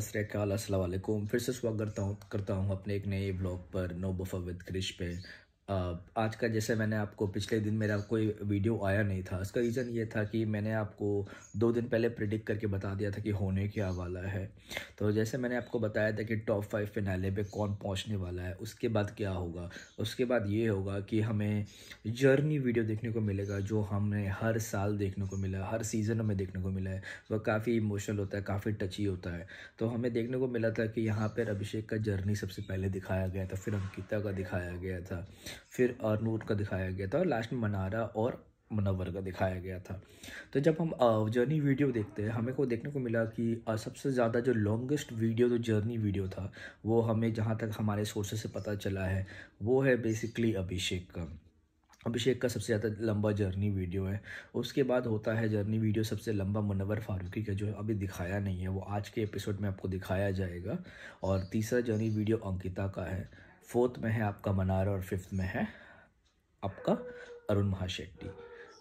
सतरकाल असलम फिर से स्वागत करता हूँ अपने एक नए ब्लॉग पर नो बफा विद क्रिश पे आज का जैसे मैंने आपको पिछले दिन मेरा कोई वीडियो आया नहीं था इसका रीज़न ये था कि मैंने आपको दो दिन पहले प्रिडिक्ट करके बता दिया था कि होने क्या वाला है तो जैसे मैंने आपको बताया था कि टॉप फाइव फिनाले पे कौन पहुंचने वाला है उसके बाद क्या होगा उसके बाद ये होगा कि हमें जर्नी वीडियो देखने को मिलेगा जो हमने हर साल देखने को मिला हर सीज़न में देखने को मिला है वह काफ़ी इमोशनल होता है काफ़ी टची होता है तो हमें देखने को मिला था कि यहाँ पर अभिषेक का जर्नी सबसे पहले दिखाया गया था फिर अंकिता का दिखाया गया था फिर नूर का दिखाया गया था और लास्ट में मनारा और मुनवर का दिखाया गया था तो जब हम जर्नी वीडियो देखते हैं हमें को देखने को मिला कि सबसे ज़्यादा जो लॉन्गेस्ट वीडियो जो जर्नी वीडियो था वो हमें जहाँ तक हमारे सोर्सेस से पता चला है वो है बेसिकली अभिषेक का अभिषेक का सबसे ज़्यादा लंबा जर्नी वीडियो है उसके बाद होता है जर्नी वीडियो सबसे लंबा मुनवर फारूकी का जो अभी दिखाया नहीं है वो आज के एपिसोड में आपको दिखाया जाएगा और तीसरा जर्नी वीडियो अंकिता का है फोर्थ में है आपका मनार और फिफ्थ में है आपका अरुण महाशेट्टी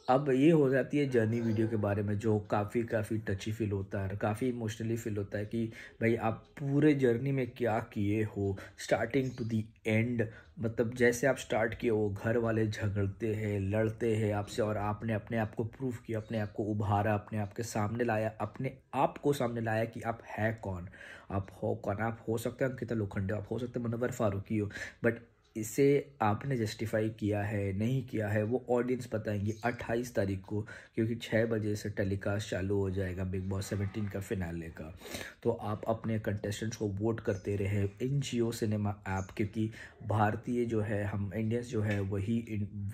अब ये हो जाती है जर्नी वीडियो के बारे में जो काफ़ी काफ़ी टची फील होता है काफ़ी इमोशनली फील होता है कि भाई आप पूरे जर्नी में क्या किए हो स्टार्टिंग टू दी एंड मतलब जैसे आप स्टार्ट किए हो घर वाले झगड़ते हैं लड़ते हैं आपसे और आपने अपने आप को प्रूफ किया अपने आप को उभारा अपने आप के सामने लाया अपने आप को सामने लाया कि आप है कौन आप हो कौन आप हो सकते हैं अंकिता लोखंडे आप हो सकते हैं मनोवर फारूकी हो बट इसे आपने जस्टिफाई किया है नहीं किया है वो ऑडियंस बताएंगे 28 तारीख को क्योंकि 6 बजे से टेलीकास्ट चालू हो जाएगा बिग बॉस 17 का फिनाले का तो आप अपने कंटेस्टेंट्स को वोट करते रहे इन जियो सिनेमा ऐप क्योंकि भारतीय जो है हम इंडियंस जो है वही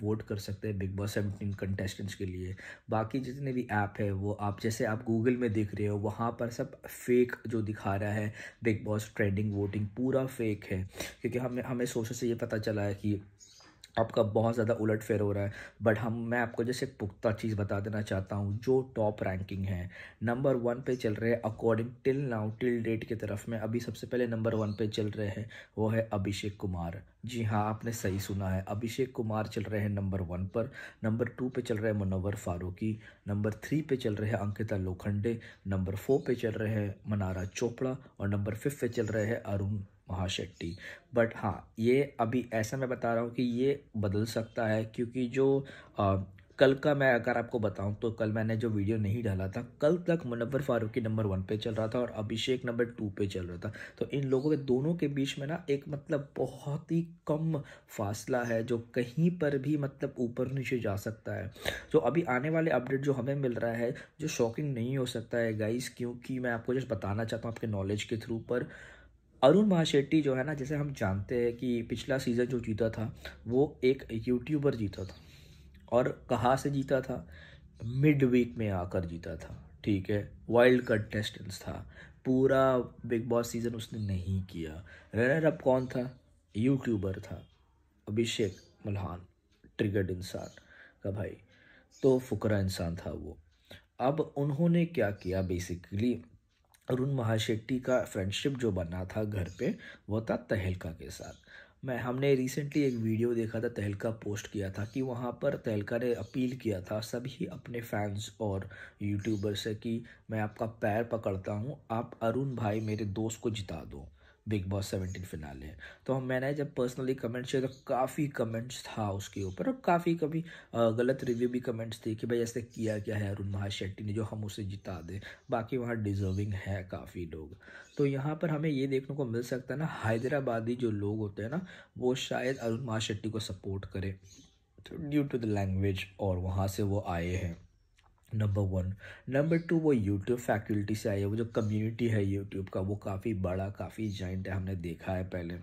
वोट कर सकते हैं बिग बॉस सेवनटीन कंटेस्टेंट्स के लिए बाकी जितने भी ऐप है वो आप जैसे आप गूगल में देख रहे हो वहाँ पर सब फेक जो दिखा रहा है बिग बॉस ट्रेंडिंग वोटिंग पूरा फेक है क्योंकि हमें हमें सोचा से ये पता पता चला है कि आपका बहुत ज़्यादा उलट फेर हो रहा है बट हम मैं आपको जैसे एक पुख्ता चीज़ बता देना चाहता हूँ जो टॉप रैंकिंग है नंबर वन पे चल रहे हैं according till now till date की तरफ में अभी सबसे पहले नंबर वन पे चल रहे हैं वो है अभिषेक कुमार जी हाँ आपने सही सुना है अभिषेक कुमार चल रहे हैं नंबर वन पर नंबर टू पे चल रहे हैं मनोवर फारूकी नंबर थ्री पे चल रहे हैं अंकिता लोखंडे नंबर फोर पे चल रहे हैं मनारा चोपड़ा और नंबर फिफ्थ पे चल रहे हैं अरुण शेट्टी बट हाँ ये अभी ऐसा मैं बता रहा हूँ कि ये बदल सकता है क्योंकि जो आ, कल का मैं अगर आपको बताऊं तो कल मैंने जो वीडियो नहीं डाला था कल तक मुनवर फारूकी नंबर वन पे चल रहा था और अभिषेक नंबर टू पे चल रहा था तो इन लोगों के दोनों के बीच में ना एक मतलब बहुत ही कम फासला है जो कहीं पर भी मतलब ऊपर नीचे जा सकता है तो अभी आने वाले अपडेट जो हमें मिल रहा है जो शॉकिंग नहीं हो सकता है गाइस क्योंकि मैं आपको जस्ट बताना चाहता हूँ आपके नॉलेज के थ्रू पर अरुण महाशेट्टी जो है ना जैसे हम जानते हैं कि पिछला सीज़न जो जीता था वो एक यूट्यूबर जीता था और कहाँ से जीता था मिड वीक में आकर जीता था ठीक है वाइल्ड कंटेस्टेंट्स था पूरा बिग बॉस सीज़न उसने नहीं किया रनर अब कौन था यूट्यूबर था अभिषेक मल्हान ट्रिगर्ड इंसान का भाई तो फुकरा इंसान था वो अब उन्होंने क्या किया बेसिकली अरुण महाशेट्टी का फ्रेंडशिप जो बना था घर पे वो था तहलका के साथ मैं हमने रिसेंटली एक वीडियो देखा था तहलका पोस्ट किया था कि वहाँ पर तहलका ने अपील किया था सभी अपने फैंस और यूट्यूबर से कि मैं आपका पैर पकड़ता हूँ आप अरुण भाई मेरे दोस्त को जिता दो बिग बॉस सेवेंटीन फिनाले है तो हम मैंने जब पर्सनली कमेंट्स किया तो काफ़ी कमेंट्स था उसके ऊपर और काफ़ी कभी गलत रिव्यू भी कमेंट्स थे कि भाई ऐसे किया क्या है अरुण महा शेट्टी ने जो हम उसे जिता दें बाकी वहाँ डिज़र्विंग है काफ़ी लोग तो यहाँ पर हमें ये देखने को मिल सकता है ना हैदराबादी जो लोग होते हैं ना वो शायद अरुण महा शेट्टी को सपोर्ट करें ड्यू टू द लैंग्वेज और वहाँ से वो आए हैं नंबर वन नंबर टू वो यूट्यूब फैकल्टी से आई है वो जो कम्युनिटी है यूट्यूब का वो काफ़ी बड़ा काफ़ी जॉइंट है हमने देखा है पहले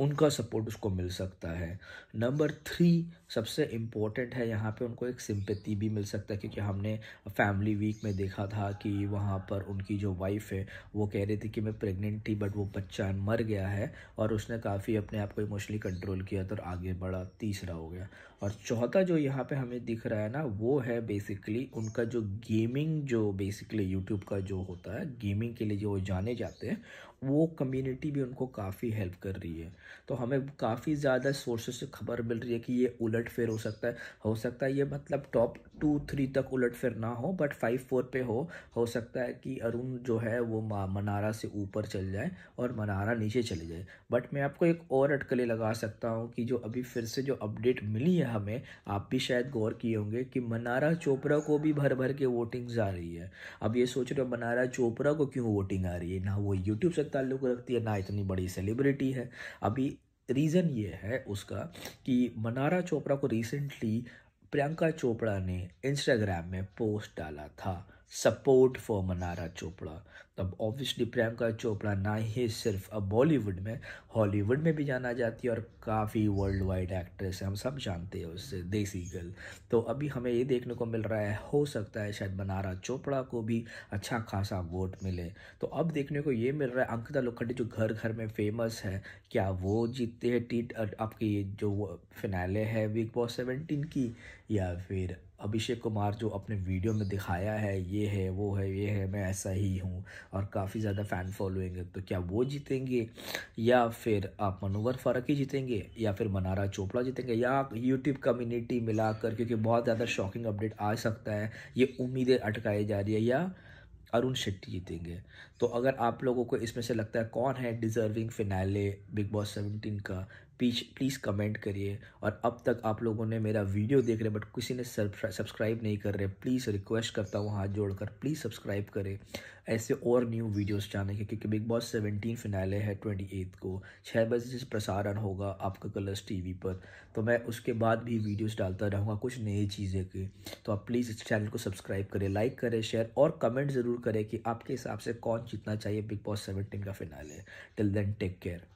उनका सपोर्ट उसको मिल सकता है नंबर थ्री सबसे इम्पोर्टेंट है यहाँ पे उनको एक सिंपति भी मिल सकता है क्योंकि हमने फैमिली वीक में देखा था कि वहाँ पर उनकी जो वाइफ है वो कह रही थी कि मैं प्रेग्नेंट थी बट वो बच्चा मर गया है और उसने काफ़ी अपने आप को इमोशनली कंट्रोल किया तो आगे बढ़ा तीसरा हो गया और चौथा जो यहाँ पर हमें दिख रहा है ना वो है बेसिकली उनका जो गेमिंग जो बेसिकली यूट्यूब का जो होता है गेमिंग के लिए जो जाने जाते हैं वो कम्युनिटी भी उनको काफ़ी हेल्प कर रही है तो हमें काफ़ी ज़्यादा सोर्सेस से खबर मिल रही है कि ये उलट फेर हो सकता है हो सकता है ये मतलब टॉप टू थ्री तक उलट फिर ना हो बट फाइव फोर पे हो हो सकता है कि अरुण जो है वो मनारा से ऊपर चल जाए और मनारा नीचे चले जाए बट मैं आपको एक और अटकले लगा सकता हूँ कि जो अभी फिर से जो अपडेट मिली है हमें आप भी शायद गौर किए होंगे कि मनारा चोपड़ा को भी भर भर के वोटिंग्स आ रही है अब ये सोच रहे हो मनारा चोपड़ा को क्यों वोटिंग आ रही है ना वो यूट्यूब से ताल्लुक रखती है ना इतनी बड़ी सेलिब्रिटी है अभी रीज़न ये है उसका कि मनारा चोपड़ा को रिसेंटली प्रियंका चोपड़ा ने इंस्टाग्राम में पोस्ट डाला था सपोर्ट फॉर मनारा चोपड़ा तब ऑब्वियसली प्रियंका चोपड़ा ना ही सिर्फ अब बॉलीवुड में हॉलीवुड में भी जाना जाती है और काफ़ी वर्ल्ड वाइड एक्ट्रेस है हम सब जानते हैं उससे देसी गर्ल तो अभी हमें ये देखने को मिल रहा है हो सकता है शायद मनारा चोपड़ा को भी अच्छा खासा वोट मिले तो अब देखने को ये मिल रहा है अंकिता लोखंडे जो घर घर में फेमस है क्या वो जीतते हैं टी आपकी जो फिनाले है बिग बॉस सेवेंटीन की या फिर अभिषेक कुमार जो अपने वीडियो में दिखाया है ये है वो है ये है मैं ऐसा ही हूँ और काफ़ी ज़्यादा फ़ैन फॉलोइंग है तो क्या वो जीतेंगे या फिर आप मनोवर फ़र्क ही जीतेंगे या फिर मनारा चोपड़ा जीतेंगे या यूट्यूब कम्युनिटी मिलाकर क्योंकि बहुत ज़्यादा शॉकिंग अपडेट आ सकता है ये उम्मीदें अटकाई जा रही है या अरुण शेट्टी जीतेंगे तो अगर आप लोगों को इसमें से लगता है कौन है deserving finale Bigg Boss seventeen का प्लीज प्लीज़ कमेंट करिए और अब तक आप लोगों ने मेरा वीडियो देख रहे बट किसी ने सब्सक्राइब नहीं कर रहे प्लीज़ रिक्वेस्ट करता हूँ हाथ जोड़कर प्लीज़ सब्सक्राइब करें ऐसे और न्यू वीडियोस जाने के क्योंकि बिग बॉस सेवेंटीन फिनाले है ट्वेंटी एथ को छः बजे से प्रसारण होगा आपका कलर्स टीवी पर तो मैं उसके बाद भी वीडियोस डालता रहूँगा कुछ नई चीज़ें के तो आप प्लीज़ इस चैनल को सब्सक्राइब करें लाइक करें शेयर और कमेंट ज़रूर करें कि आपके हिसाब से कौन जीतना चाहिए बिग बॉस सेवेंटीन का finale till then take care